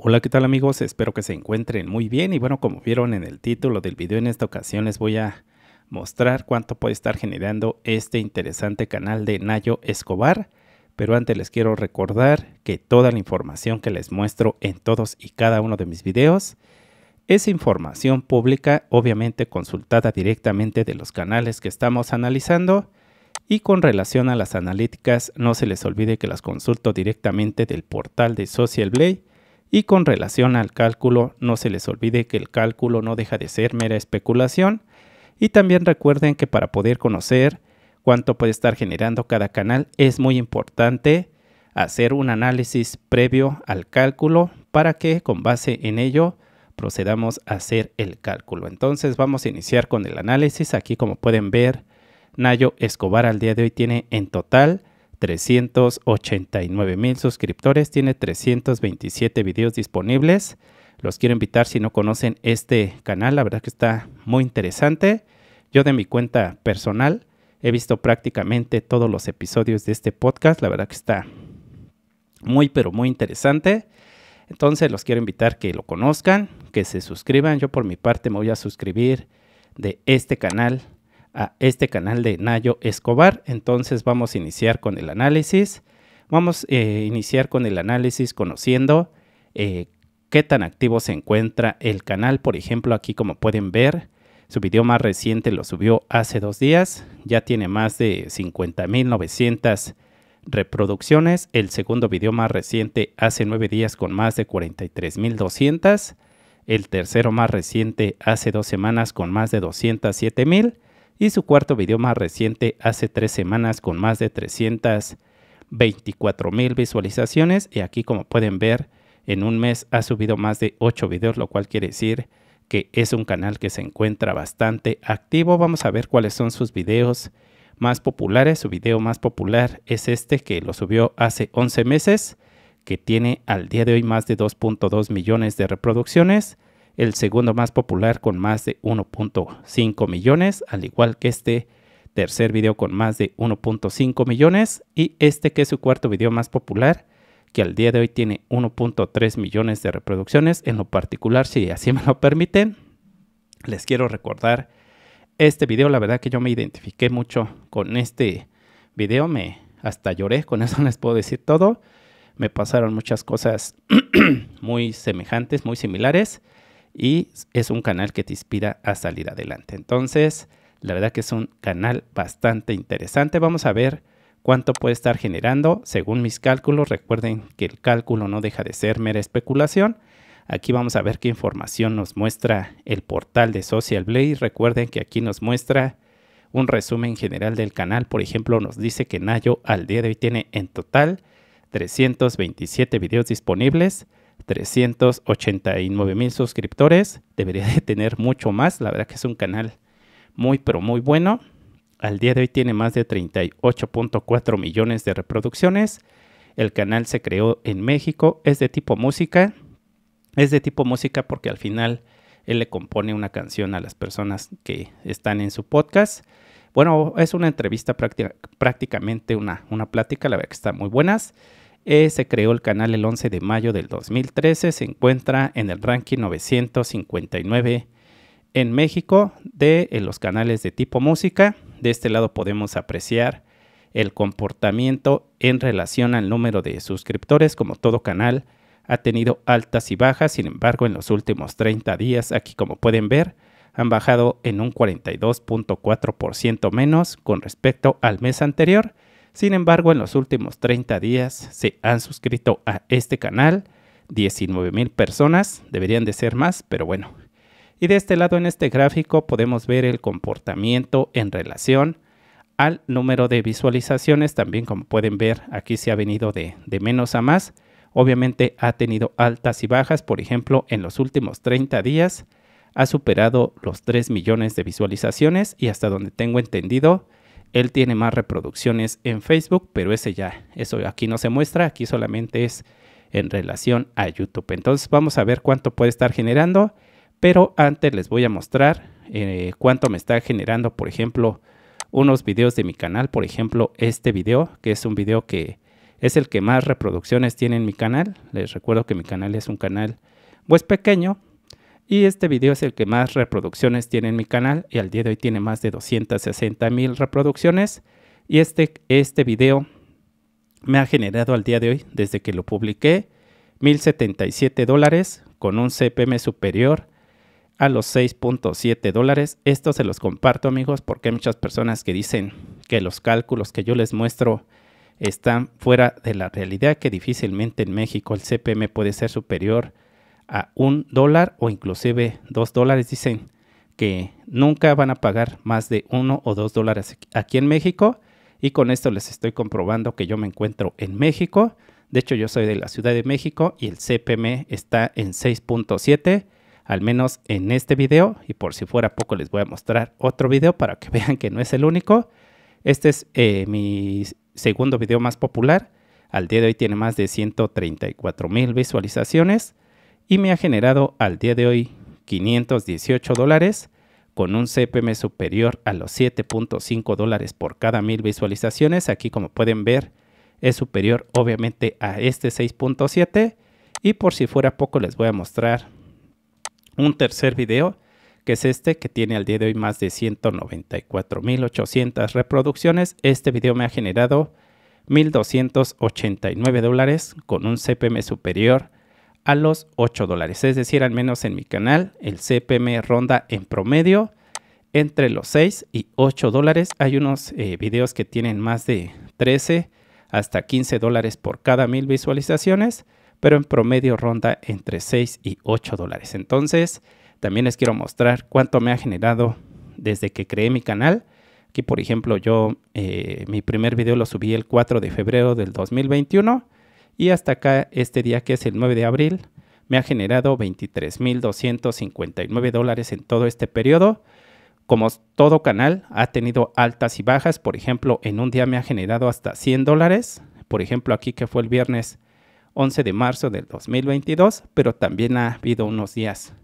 Hola, ¿qué tal amigos? Espero que se encuentren muy bien y bueno, como vieron en el título del video, en esta ocasión les voy a mostrar cuánto puede estar generando este interesante canal de Nayo Escobar, pero antes les quiero recordar que toda la información que les muestro en todos y cada uno de mis videos es información pública, obviamente consultada directamente de los canales que estamos analizando y con relación a las analíticas no se les olvide que las consulto directamente del portal de Social Blade y con relación al cálculo, no se les olvide que el cálculo no deja de ser mera especulación. Y también recuerden que para poder conocer cuánto puede estar generando cada canal es muy importante hacer un análisis previo al cálculo para que con base en ello procedamos a hacer el cálculo. Entonces vamos a iniciar con el análisis. Aquí como pueden ver, Nayo Escobar al día de hoy tiene en total 389 mil suscriptores, tiene 327 videos disponibles. Los quiero invitar si no conocen este canal, la verdad que está muy interesante. Yo de mi cuenta personal he visto prácticamente todos los episodios de este podcast, la verdad que está muy pero muy interesante. Entonces los quiero invitar que lo conozcan, que se suscriban. Yo por mi parte me voy a suscribir de este canal a este canal de Nayo Escobar. Entonces vamos a iniciar con el análisis. Vamos a eh, iniciar con el análisis conociendo eh, qué tan activo se encuentra el canal. Por ejemplo, aquí como pueden ver, su video más reciente lo subió hace dos días. Ya tiene más de 50.900 reproducciones. El segundo video más reciente hace nueve días con más de 43.200. El tercero más reciente hace dos semanas con más de mil y su cuarto video más reciente hace tres semanas con más de 324 mil visualizaciones y aquí como pueden ver en un mes ha subido más de 8 videos lo cual quiere decir que es un canal que se encuentra bastante activo vamos a ver cuáles son sus videos más populares su video más popular es este que lo subió hace 11 meses que tiene al día de hoy más de 2.2 millones de reproducciones el segundo más popular con más de 1.5 millones, al igual que este tercer video con más de 1.5 millones y este que es su cuarto video más popular que al día de hoy tiene 1.3 millones de reproducciones. En lo particular, si así me lo permiten, les quiero recordar este video. La verdad que yo me identifiqué mucho con este video, me hasta lloré, con eso les puedo decir todo. Me pasaron muchas cosas muy semejantes, muy similares y es un canal que te inspira a salir adelante. Entonces, la verdad que es un canal bastante interesante. Vamos a ver cuánto puede estar generando según mis cálculos. Recuerden que el cálculo no deja de ser mera especulación. Aquí vamos a ver qué información nos muestra el portal de Social Blade. Recuerden que aquí nos muestra un resumen general del canal. Por ejemplo, nos dice que Nayo al día de hoy tiene en total 327 videos disponibles. 389 mil suscriptores. Debería de tener mucho más. La verdad que es un canal muy, pero muy bueno. Al día de hoy tiene más de 38.4 millones de reproducciones. El canal se creó en México. Es de tipo música. Es de tipo música porque al final él le compone una canción a las personas que están en su podcast. Bueno, es una entrevista prácticamente una, una plática. La verdad que están muy buenas. Eh, se creó el canal el 11 de mayo del 2013, se encuentra en el ranking 959 en México de eh, los canales de tipo música. De este lado podemos apreciar el comportamiento en relación al número de suscriptores, como todo canal ha tenido altas y bajas, sin embargo en los últimos 30 días, aquí como pueden ver, han bajado en un 42.4% menos con respecto al mes anterior sin embargo, en los últimos 30 días se han suscrito a este canal 19 mil personas, deberían de ser más, pero bueno. Y de este lado en este gráfico podemos ver el comportamiento en relación al número de visualizaciones. También como pueden ver aquí se ha venido de, de menos a más. Obviamente ha tenido altas y bajas. Por ejemplo, en los últimos 30 días ha superado los 3 millones de visualizaciones y hasta donde tengo entendido él tiene más reproducciones en Facebook, pero ese ya, eso aquí no se muestra, aquí solamente es en relación a YouTube. Entonces vamos a ver cuánto puede estar generando, pero antes les voy a mostrar eh, cuánto me está generando, por ejemplo, unos videos de mi canal, por ejemplo, este video, que es un video que es el que más reproducciones tiene en mi canal. Les recuerdo que mi canal es un canal pues pequeño, y este video es el que más reproducciones tiene en mi canal y al día de hoy tiene más de 260 mil reproducciones. Y este, este video me ha generado al día de hoy, desde que lo publiqué, 1.077 dólares con un CPM superior a los 6.7 dólares. Esto se los comparto amigos porque hay muchas personas que dicen que los cálculos que yo les muestro están fuera de la realidad, que difícilmente en México el CPM puede ser superior a un dólar o inclusive dos dólares. Dicen que nunca van a pagar más de uno o dos dólares aquí en México. Y con esto les estoy comprobando que yo me encuentro en México. De hecho, yo soy de la Ciudad de México y el CPM está en 6.7, al menos en este video. Y por si fuera poco, les voy a mostrar otro video para que vean que no es el único. Este es eh, mi segundo video más popular. Al día de hoy tiene más de 134 mil visualizaciones y me ha generado al día de hoy 518 dólares con un CPM superior a los 7.5 dólares por cada mil visualizaciones. Aquí como pueden ver es superior obviamente a este 6.7 y por si fuera poco les voy a mostrar un tercer video que es este que tiene al día de hoy más de 194.800 reproducciones. Este video me ha generado 1.289 dólares con un CPM superior los 8 dólares. Es decir, al menos en mi canal, el CPM ronda en promedio entre los 6 y 8 dólares. Hay unos vídeos eh, videos que tienen más de 13 hasta 15 dólares por cada mil visualizaciones, pero en promedio ronda entre 6 y 8 dólares. Entonces, también les quiero mostrar cuánto me ha generado desde que creé mi canal. Aquí, por ejemplo, yo eh, mi primer video lo subí el 4 de febrero del 2021 y hasta acá este día que es el 9 de abril me ha generado 23.259 dólares en todo este periodo. Como todo canal ha tenido altas y bajas, por ejemplo, en un día me ha generado hasta 100 dólares, por ejemplo aquí que fue el viernes 11 de marzo del 2022, pero también ha habido unos días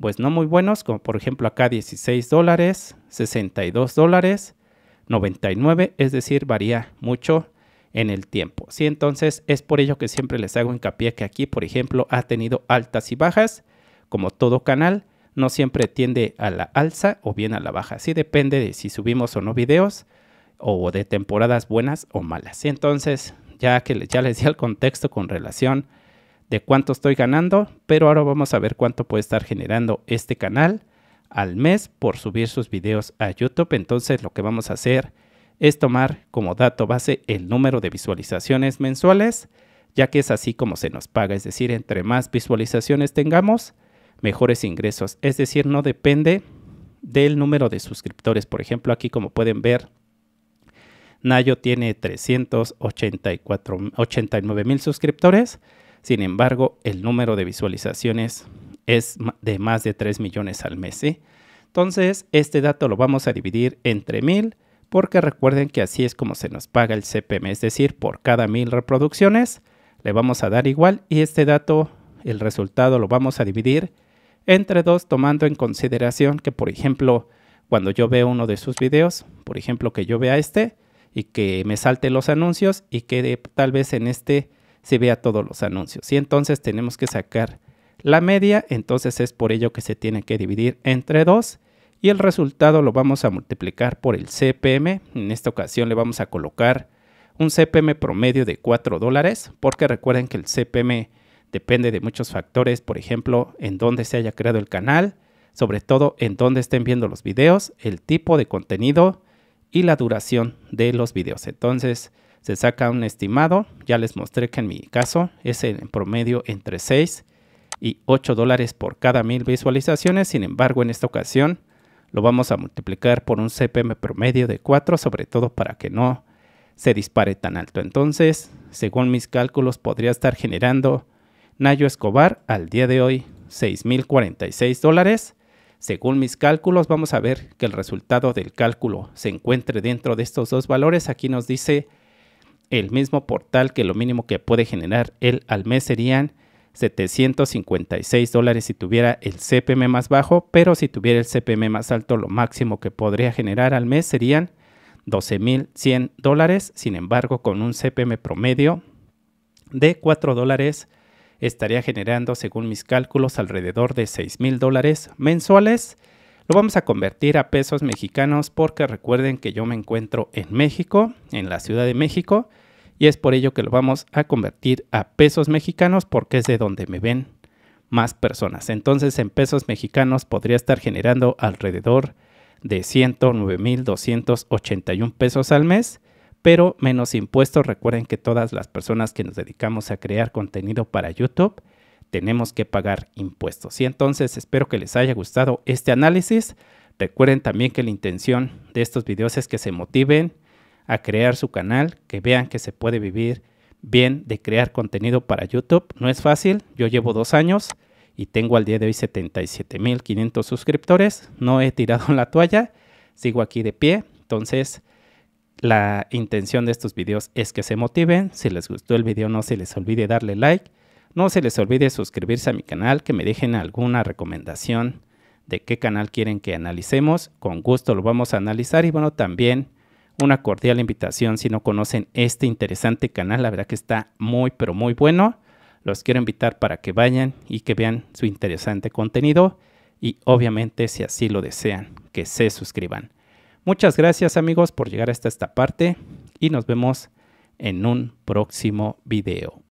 pues no muy buenos, como por ejemplo acá 16 dólares, 62 dólares, 99, es decir, varía mucho en el tiempo. si Entonces es por ello que siempre les hago hincapié que aquí, por ejemplo, ha tenido altas y bajas, como todo canal, no siempre tiende a la alza o bien a la baja. así depende de si subimos o no videos o de temporadas buenas o malas. Si Entonces, ya que ya les di el contexto con relación de cuánto estoy ganando, pero ahora vamos a ver cuánto puede estar generando este canal al mes por subir sus videos a YouTube. Entonces, lo que vamos a hacer es tomar como dato base el número de visualizaciones mensuales, ya que es así como se nos paga, es decir, entre más visualizaciones tengamos, mejores ingresos, es decir, no depende del número de suscriptores. Por ejemplo, aquí como pueden ver, Nayo tiene 389 mil suscriptores, sin embargo, el número de visualizaciones es de más de 3 millones al mes. Entonces, este dato lo vamos a dividir entre mil porque recuerden que así es como se nos paga el CPM, es decir, por cada mil reproducciones le vamos a dar igual y este dato, el resultado lo vamos a dividir entre dos tomando en consideración que, por ejemplo, cuando yo veo uno de sus videos, por ejemplo, que yo vea este y que me salte los anuncios y que tal vez en este se vea todos los anuncios. Y entonces tenemos que sacar la media, entonces es por ello que se tiene que dividir entre dos y el resultado lo vamos a multiplicar por el CPM. En esta ocasión le vamos a colocar un CPM promedio de 4 dólares porque recuerden que el CPM depende de muchos factores, por ejemplo, en dónde se haya creado el canal, sobre todo en dónde estén viendo los videos, el tipo de contenido y la duración de los videos. Entonces se saca un estimado, ya les mostré que en mi caso es en promedio entre 6 y 8 dólares por cada mil visualizaciones, sin embargo en esta ocasión lo vamos a multiplicar por un CPM promedio de 4, sobre todo para que no se dispare tan alto. Entonces, según mis cálculos, podría estar generando Nayo Escobar al día de hoy 6.046 dólares. Según mis cálculos, vamos a ver que el resultado del cálculo se encuentre dentro de estos dos valores. Aquí nos dice el mismo portal que lo mínimo que puede generar él al mes serían 756 dólares si tuviera el CPM más bajo, pero si tuviera el CPM más alto, lo máximo que podría generar al mes serían 12.100 dólares. Sin embargo, con un CPM promedio de 4 dólares, estaría generando, según mis cálculos, alrededor de 6.000 dólares mensuales. Lo vamos a convertir a pesos mexicanos porque recuerden que yo me encuentro en México, en la Ciudad de México y es por ello que lo vamos a convertir a pesos mexicanos porque es de donde me ven más personas. Entonces en pesos mexicanos podría estar generando alrededor de 109.281 pesos al mes, pero menos impuestos. Recuerden que todas las personas que nos dedicamos a crear contenido para YouTube tenemos que pagar impuestos. Y entonces espero que les haya gustado este análisis. Recuerden también que la intención de estos videos es que se motiven, a crear su canal, que vean que se puede vivir bien de crear contenido para YouTube. No es fácil, yo llevo dos años y tengo al día de hoy 77.500 suscriptores. No he tirado la toalla, sigo aquí de pie. Entonces, la intención de estos videos es que se motiven. Si les gustó el video, no se les olvide darle like. No se les olvide suscribirse a mi canal, que me dejen alguna recomendación de qué canal quieren que analicemos. Con gusto lo vamos a analizar y bueno, también una cordial invitación si no conocen este interesante canal. La verdad que está muy, pero muy bueno. Los quiero invitar para que vayan y que vean su interesante contenido y obviamente si así lo desean, que se suscriban. Muchas gracias amigos por llegar hasta esta parte y nos vemos en un próximo video.